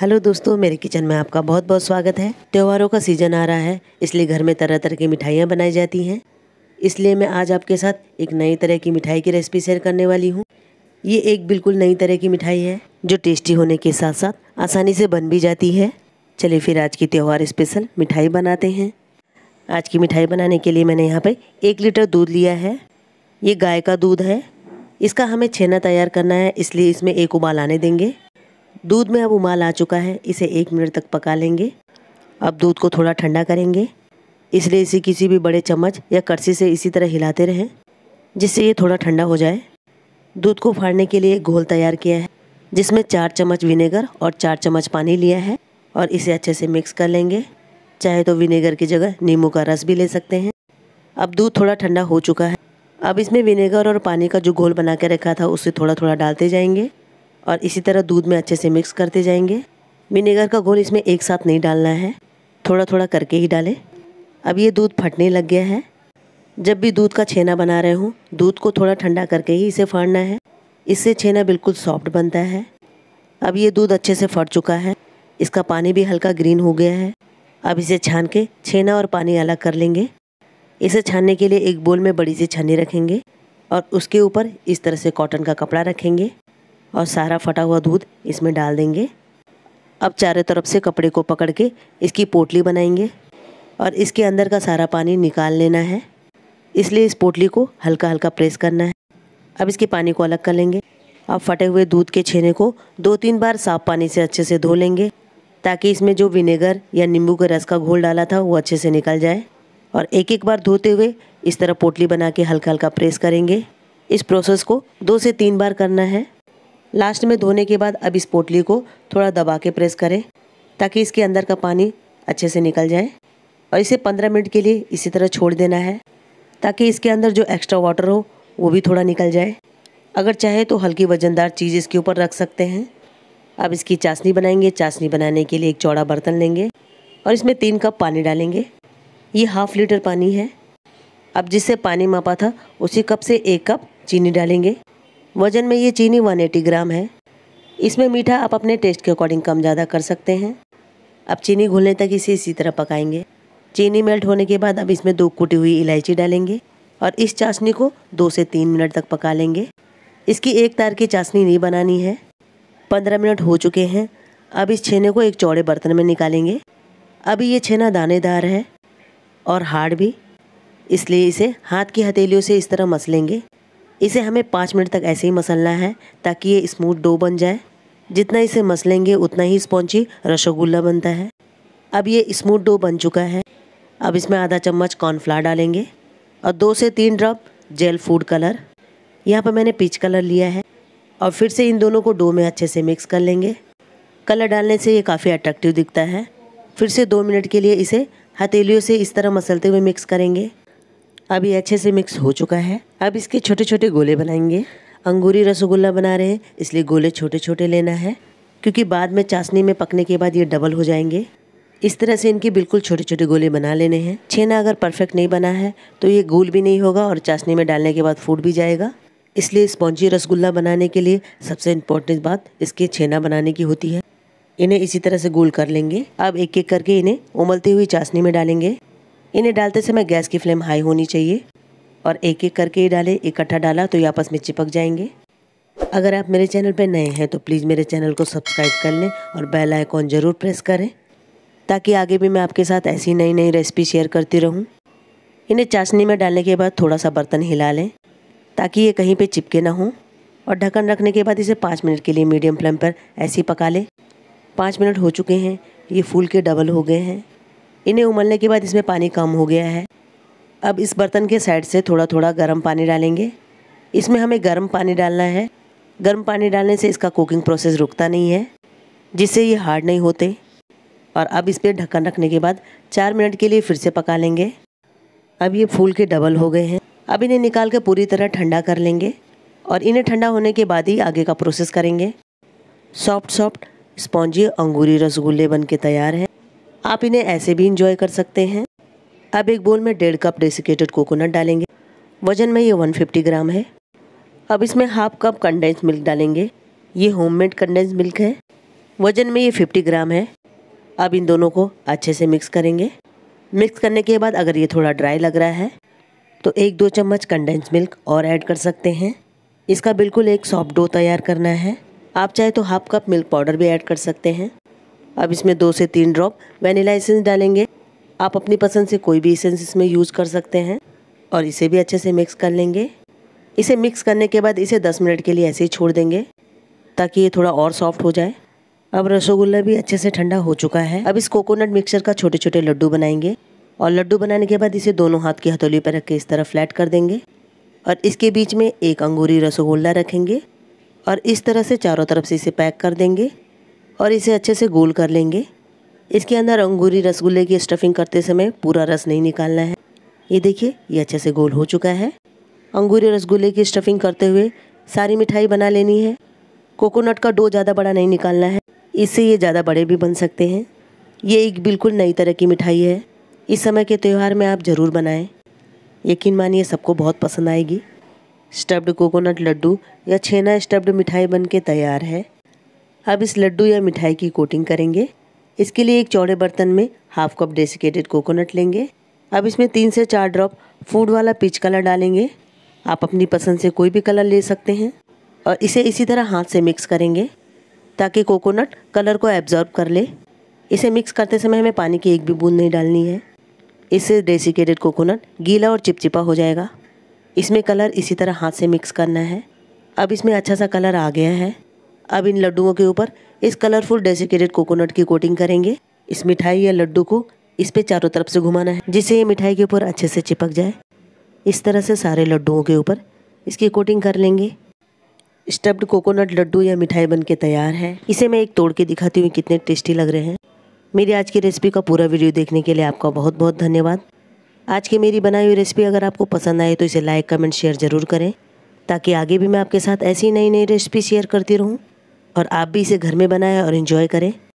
Hello दोस्तों मेरे kitchen में आपका बहुत बहुत स्वागत है त्योहारों का सीज़न आ रहा है इसलिए घर में तरह तरह की मिठाइयाँ बनाई जाती हैं इसलिए मैं आज आपके साथ एक नई तरह की मिठाई की रेसिपी शेयर करने वाली हूँ ये एक बिल्कुल नई तरह की मिठाई है जो टेस्टी होने के साथ साथ आसानी से बन भी जाती है चलिए फिर आज की त्यौहार स्पेशल मिठाई बनाते हैं आज की मिठाई बनाने के लिए मैंने यहाँ पर एक लीटर दूध लिया है ये गाय का दूध है इसका हमें छेना तैयार करना है इसलिए इसमें एक उबाल आने देंगे दूध में अब उमाल आ चुका है इसे एक मिनट तक पका लेंगे अब दूध को थोड़ा ठंडा करेंगे इसलिए इसे किसी भी बड़े चम्मच या करसी से इसी तरह हिलाते रहें जिससे ये थोड़ा ठंडा हो जाए दूध को फाड़ने के लिए एक घोल तैयार किया है जिसमें चार चम्मच विनेगर और चार चम्मच पानी लिया है और इसे अच्छे से मिक्स कर लेंगे चाहे तो विनेगर की जगह नींबू का रस भी ले सकते हैं अब दूध थोड़ा ठंडा हो चुका है अब इसमें विनेगर और पानी का जो घोल बना के रखा था उसे थोड़ा थोड़ा डालते जाएंगे और इसी तरह दूध में अच्छे से मिक्स करते जाएंगे विनेगर का घोल इसमें एक साथ नहीं डालना है थोड़ा थोड़ा करके ही डालें अब ये दूध फटने लग गया है जब भी दूध का छेना बना रहे हूँ दूध को थोड़ा ठंडा करके ही इसे फाड़ना है इससे छेना बिल्कुल सॉफ्ट बनता है अब ये दूध अच्छे से फट चुका है इसका पानी भी हल्का ग्रीन हो गया है अब इसे छान के छेना और पानी अलग कर लेंगे इसे छानने के लिए एक बोल में बड़ी सी छन्नी रखेंगे और उसके ऊपर इस तरह से कॉटन का कपड़ा रखेंगे और सारा फटा हुआ दूध इसमें डाल देंगे अब चारों तरफ से कपड़े को पकड़ के इसकी पोटली बनाएंगे और इसके अंदर का सारा पानी निकाल लेना है इसलिए इस पोटली को हल्का हल्का प्रेस करना है अब इसके पानी को अलग कर लेंगे अब फटे हुए दूध के छेने को दो तीन बार साफ पानी से अच्छे से धो लेंगे ताकि इसमें जो विनेगर या नींबू के रस का घोल डाला था वो अच्छे से निकल जाए और एक एक बार धोते हुए इस तरह पोटली बना के हल्का हल्का प्रेस करेंगे इस प्रोसेस को दो से तीन बार करना है लास्ट में धोने के बाद अब इस पोटली को थोड़ा दबा के प्रेस करें ताकि इसके अंदर का पानी अच्छे से निकल जाए और इसे 15 मिनट के लिए इसी तरह छोड़ देना है ताकि इसके अंदर जो एक्स्ट्रा वाटर हो वो भी थोड़ा निकल जाए अगर चाहे तो हल्की वजनदार चीज़ इसके ऊपर रख सकते हैं अब इसकी चाशनी बनाएंगे चाशनी बनाने के लिए एक चौड़ा बर्तन लेंगे और इसमें तीन कप पानी डालेंगे ये हाफ लीटर पानी है अब जिससे पानी मापा था उसी कप से एक कप चीनी डालेंगे वज़न में ये चीनी 180 ग्राम है इसमें मीठा आप अपने टेस्ट के अकॉर्डिंग कम ज़्यादा कर सकते हैं अब चीनी घुलने तक इसे इसी तरह पकाएंगे चीनी मेल्ट होने के बाद अब इसमें दो कुटी हुई इलायची डालेंगे और इस चाशनी को दो से तीन मिनट तक पका लेंगे इसकी एक तार की चाशनी नहीं बनानी है पंद्रह मिनट हो चुके हैं अब इस छेने को एक चौड़े बर्तन में निकालेंगे अभी ये छेना दानेदार है और हार्ड भी इसलिए इसे हाथ की हथेलियों से इस तरह मसलेंगे इसे हमें पाँच मिनट तक ऐसे ही मसलना है ताकि ये स्मूथ डो बन जाए जितना इसे मसलेंगे उतना ही स्पॉन्ची रसगुल्ला बनता है अब ये स्मूथ डो बन चुका है अब इसमें आधा चम्मच कॉर्नफ्लावर डालेंगे और दो से तीन ड्रॉप जेल फूड कलर यहाँ पर मैंने पीच कलर लिया है और फिर से इन दोनों को डो में अच्छे से मिक्स कर लेंगे कलर डालने से ये काफ़ी अट्रैक्टिव दिखता है फिर से दो मिनट के लिए इसे हथेलियों से इस तरह मसलते हुए मिक्स करेंगे अब ये अच्छे से मिक्स हो चुका है अब इसके छोटे छोटे गोले बनाएंगे अंगूरी रसगुल्ला बना रहे हैं इसलिए गोले छोटे छोटे लेना है क्योंकि बाद में चाशनी में पकने के बाद ये डबल हो जाएंगे इस तरह से इनके बिल्कुल छोटे छोटे गोले बना लेने हैं छेना अगर परफेक्ट नहीं बना है तो ये गोल भी नहीं होगा और चाशनी में डालने के बाद फूट भी जाएगा इसलिए स्पॉन्जी रसगुल्ला बनाने के लिए सबसे इम्पोर्टेंट बात इसके छेना बनाने की होती है इन्हें इसी तरह से गोल कर लेंगे अब एक एक करके इन्हें उमलती हुई चाशनी में डालेंगे इन्हें डालते समय गैस की फ्लेम हाई होनी चाहिए और एक एक करके ही डालें इकट्ठा डाला तो ये आपस में चिपक जाएंगे अगर आप मेरे चैनल पर नए हैं तो प्लीज़ मेरे चैनल को सब्सक्राइब कर लें और बेल आइकॉन ज़रूर प्रेस करें ताकि आगे भी मैं आपके साथ ऐसी नई नई रेसिपी शेयर करती रहूं। इन्हें चाशनी में डालने के बाद थोड़ा सा बर्तन हिला लें ताकि ये कहीं पे चिपके ना हों और ढक्कन रखने के बाद इसे पाँच मिनट के लिए मीडियम फ्लेम पर ऐसे ही पका लें पाँच मिनट हो चुके हैं ये फूल के डबल हो गए हैं इन्हें उमलने के बाद इसमें पानी कम हो गया है अब इस बर्तन के साइड से थोड़ा थोड़ा गर्म पानी डालेंगे इसमें हमें गर्म पानी डालना है गर्म पानी डालने से इसका कुकिंग प्रोसेस रुकता नहीं है जिससे ये हार्ड नहीं होते और अब इस पर ढक्कन रखने के बाद चार मिनट के लिए फिर से पका लेंगे अब ये फूल के डबल हो गए हैं अब इन्हें निकाल कर पूरी तरह ठंडा कर लेंगे और इन्हें ठंडा होने के बाद ही आगे का प्रोसेस करेंगे सॉफ्ट सॉफ्ट स्पॉन्जी अंगूरी रसगुल्ले बन के तैयार हैं आप इन्हें ऐसे भी इंजॉय कर सकते हैं अब एक बोल में डेढ़ कप डेसिकेटेड कोकोनट डालेंगे वजन में ये 150 ग्राम है अब इसमें हाफ कप कंडेंस मिल्क डालेंगे ये होममेड कंडेंस मिल्क है वजन में ये 50 ग्राम है अब इन दोनों को अच्छे से मिक्स करेंगे मिक्स करने के बाद अगर ये थोड़ा ड्राई लग रहा है तो एक दो चम्मच कंडेंस मिल्क और ऐड कर सकते हैं इसका बिल्कुल एक सॉफ्ट डो तैयार करना है आप चाहे तो हाफ कप मिल्क पाउडर भी ऐड कर सकते हैं अब इसमें दो से तीन ड्रॉप वेनिला एसेंस डालेंगे आप अपनी पसंद से कोई भी एसेंस इसमें यूज़ कर सकते हैं और इसे भी अच्छे से मिक्स कर लेंगे इसे मिक्स करने के बाद इसे 10 मिनट के लिए ऐसे ही छोड़ देंगे ताकि ये थोड़ा और सॉफ्ट हो जाए अब रसोगुल्ला भी अच्छे से ठंडा हो चुका है अब इस कोकोनट मिक्सचर का छोटे छोटे लड्डू बनाएंगे और लड्डू बनाने के बाद इसे दोनों हाथ की हथौली पर रख के इस तरह फ्लैट कर देंगे और इसके बीच में एक अंगूरी रसगुल्ला रखेंगे और इस तरह से चारों तरफ से इसे पैक कर देंगे और इसे अच्छे से गोल कर लेंगे इसके अंदर अंगूरी रसगुल्ले की स्टफिंग करते समय पूरा रस नहीं निकालना है ये देखिए ये अच्छे से गोल हो चुका है अंगूरी रसगुल्ले की स्टफिंग करते हुए सारी मिठाई बना लेनी है कोकोनट का डो ज़्यादा बड़ा नहीं निकालना है इससे ये ज़्यादा बड़े भी बन सकते हैं ये एक बिल्कुल नई तरह की मिठाई है इस समय के त्यौहार में आप ज़रूर बनाएं यकीन मानिए सबको बहुत पसंद आएगी स्टफ्ड कोकोनट लड्डू या छेना स्टफ्ड मिठाई बन के तैयार है अब इस लड्डू या मिठाई की कोटिंग करेंगे इसके लिए एक चौड़े बर्तन में हाफ कप डेसिकेटेड कोकोनट लेंगे अब इसमें तीन से चार ड्रॉप फूड वाला पीच कलर डालेंगे आप अपनी पसंद से कोई भी कलर ले सकते हैं और इसे इसी तरह हाथ से मिक्स करेंगे ताकि कोकोनट कलर को एब्जॉर्ब कर ले इसे मिक्स करते समय हमें पानी की एक भी बूंद नहीं डालनी है इससे डेसिकेटेड कोकोनट गीला और चिपचिपा हो जाएगा इसमें कलर इसी तरह हाथ से मिक्स करना है अब इसमें अच्छा सा कलर आ गया है अब इन लड्डुओं के ऊपर इस कलरफुल डेसिकेटेड कोकोनट की कोटिंग करेंगे इस मिठाई या लड्डू को इस पे चारों तरफ से घुमाना है जिससे ये मिठाई के ऊपर अच्छे से चिपक जाए इस तरह से सारे लड्डुओं के ऊपर इसकी कोटिंग कर लेंगे स्टफ्ड कोकोनट लड्डू या मिठाई बन के तैयार है इसे मैं एक तोड़ के दिखाती हूँ कितने टेस्टी लग रहे हैं मेरी आज की रेसिपी का पूरा वीडियो देखने के लिए आपका बहुत बहुत धन्यवाद आज की मेरी बनाई हुई रेसिपी अगर आपको पसंद आए तो इसे लाइक कमेंट शेयर ज़रूर करें ताकि आगे भी मैं आपके साथ ऐसी नई नई रेसिपी शेयर करती रहूँ और आप भी इसे घर में बनाएं और इन्जॉय करें